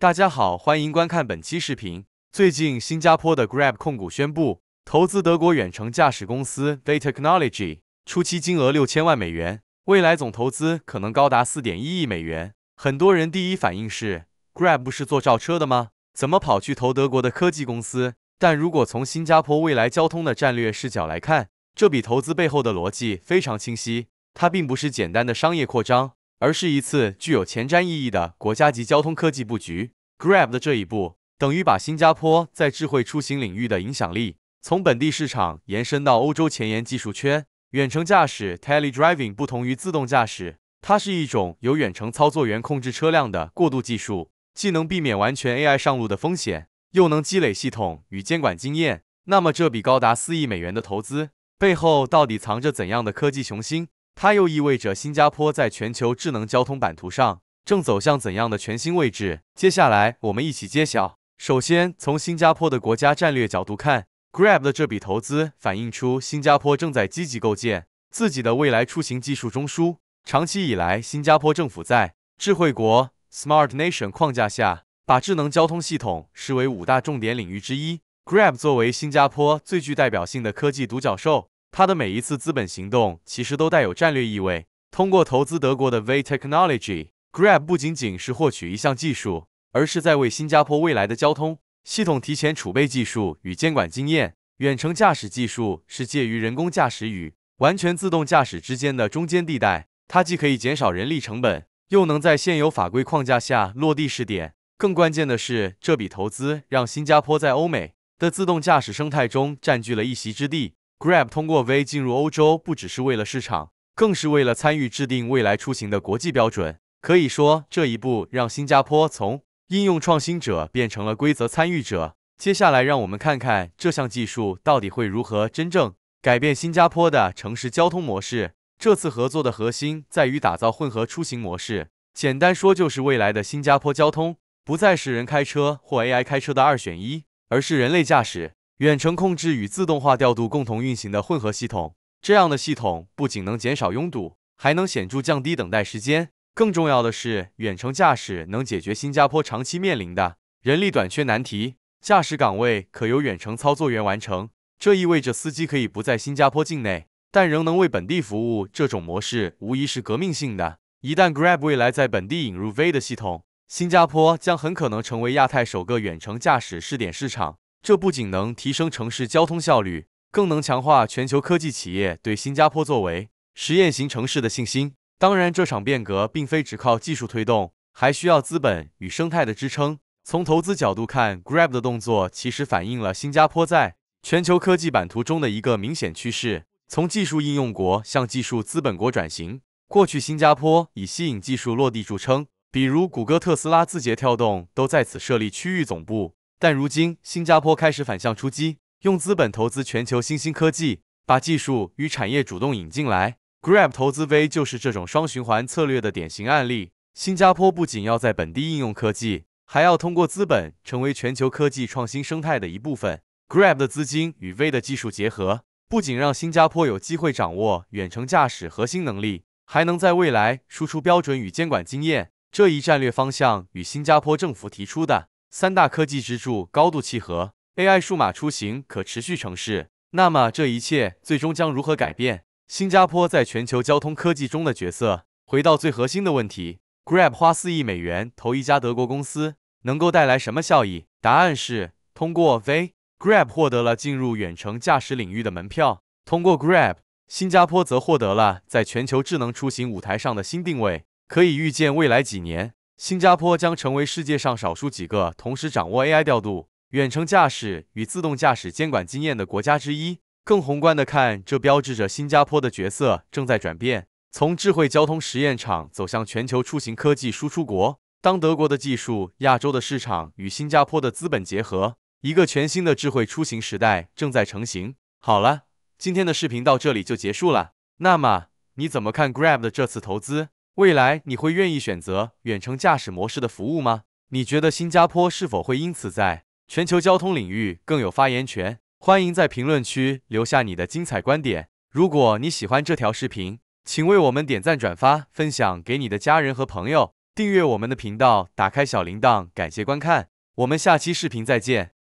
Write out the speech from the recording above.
大家好，欢迎观看本期视频。最近，新加坡的 Grab 控股宣布投资德国远程驾驶公司 v a y Technology，初期金额六千万美元，未来总投资可能高达四点一亿美元。很多人第一反应是，Grab 不是做造车的吗？怎么跑去投德国的科技公司？但如果从新加坡未来交通的战略视角来看，这笔投资背后的逻辑非常清晰，它并不是简单的商业扩张。而是一次具有前瞻意义的国家级交通科技布局。Grab 的这一步，等于把新加坡在智慧出行领域的影响力，从本地市场延伸到欧洲前沿技术圈。远程驾驶 （Tele-driving） 不同于自动驾驶，它是一种由远程操作员控制车辆的过渡技术，既能避免完全 AI 上路的风险，又能积累系统与监管经验。那么，这笔高达四亿美元的投资背后，到底藏着怎样的科技雄心？它又意味着新加坡在全球智能交通版图上正走向怎样的全新位置？接下来，我们一起揭晓。首先，从新加坡的国家战略角度看，Grab 的这笔投资反映出新加坡正在积极构建自己的未来出行技术中枢。长期以来，新加坡政府在智慧国 （Smart Nation） 框架下，把智能交通系统视为五大重点领域之一。Grab 作为新加坡最具代表性的科技独角兽。它的每一次资本行动其实都带有战略意味。通过投资德国的 V Technology，Grab 不仅仅是获取一项技术，而是在为新加坡未来的交通系统提前储备技术与监管经验。远程驾驶技术是介于人工驾驶与完全自动驾驶之间的中间地带，它既可以减少人力成本，又能在现有法规框架下落地试点。更关键的是，这笔投资让新加坡在欧美的自动驾驶生态中占据了一席之地。Grab 通过 V 进入欧洲，不只是为了市场，更是为了参与制定未来出行的国际标准。可以说，这一步让新加坡从应用创新者变成了规则参与者。接下来，让我们看看这项技术到底会如何真正改变新加坡的城市交通模式。这次合作的核心在于打造混合出行模式，简单说就是未来的新加坡交通不再是人开车或 AI 开车的二选一，而是人类驾驶。远程控制与自动化调度共同运行的混合系统，这样的系统不仅能减少拥堵，还能显著降低等待时间。更重要的是，远程驾驶能解决新加坡长期面临的人力短缺难题，驾驶岗位可由远程操作员完成。这意味着司机可以不在新加坡境内，但仍能为本地服务。这种模式无疑是革命性的。一旦 Grab 未来在本地引入 V 的系统，新加坡将很可能成为亚太首个远程驾驶试点市场。这不仅能提升城市交通效率，更能强化全球科技企业对新加坡作为实验型城市的信心。当然，这场变革并非只靠技术推动，还需要资本与生态的支撑。从投资角度看，Grab 的动作其实反映了新加坡在全球科技版图中的一个明显趋势：从技术应用国向技术资本国转型。过去，新加坡以吸引技术落地著称，比如谷歌、特斯拉、字节跳动都在此设立区域总部。但如今，新加坡开始反向出击，用资本投资全球新兴科技，把技术与产业主动引进来。Grab 投资 V 就是这种双循环策略的典型案例。新加坡不仅要在本地应用科技，还要通过资本成为全球科技创新生态的一部分。Grab 的资金与 V 的技术结合，不仅让新加坡有机会掌握远程驾驶核心能力，还能在未来输出标准与监管经验。这一战略方向与新加坡政府提出的。三大科技支柱高度契合，AI、数码出行、可持续城市。那么这一切最终将如何改变新加坡在全球交通科技中的角色？回到最核心的问题，Grab 花四亿美元投一家德国公司，能够带来什么效益？答案是，通过 V Grab 获得了进入远程驾驶领域的门票；通过 Grab，新加坡则获得了在全球智能出行舞台上的新定位。可以预见，未来几年。新加坡将成为世界上少数几个同时掌握 AI 调度、远程驾驶与自动驾驶监管经验的国家之一。更宏观的看，这标志着新加坡的角色正在转变，从智慧交通实验场走向全球出行科技输出国。当德国的技术、亚洲的市场与新加坡的资本结合，一个全新的智慧出行时代正在成型。好了，今天的视频到这里就结束了。那么你怎么看 Grab 的这次投资？未来你会愿意选择远程驾驶模式的服务吗？你觉得新加坡是否会因此在全球交通领域更有发言权？欢迎在评论区留下你的精彩观点。如果你喜欢这条视频，请为我们点赞、转发、分享给你的家人和朋友，订阅我们的频道，打开小铃铛。感谢观看，我们下期视频再见。